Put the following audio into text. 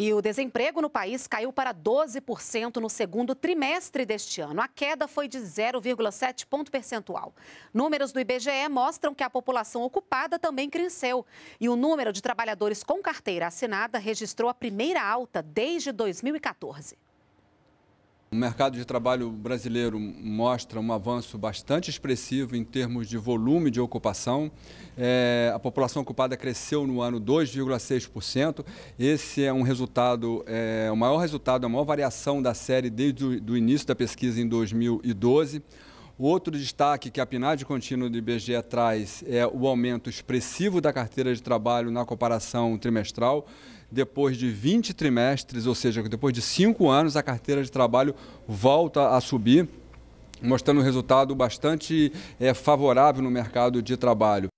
E o desemprego no país caiu para 12% no segundo trimestre deste ano. A queda foi de 0,7 ponto percentual. Números do IBGE mostram que a população ocupada também cresceu. E o número de trabalhadores com carteira assinada registrou a primeira alta desde 2014. O mercado de trabalho brasileiro mostra um avanço bastante expressivo em termos de volume de ocupação. É, a população ocupada cresceu no ano 2,6%. Esse é um resultado, é, o maior resultado, a maior variação da série desde o do início da pesquisa em 2012. Outro destaque que a PNAD contínua do IBGE traz é o aumento expressivo da carteira de trabalho na comparação trimestral. Depois de 20 trimestres, ou seja, depois de 5 anos, a carteira de trabalho volta a subir mostrando um resultado bastante é, favorável no mercado de trabalho.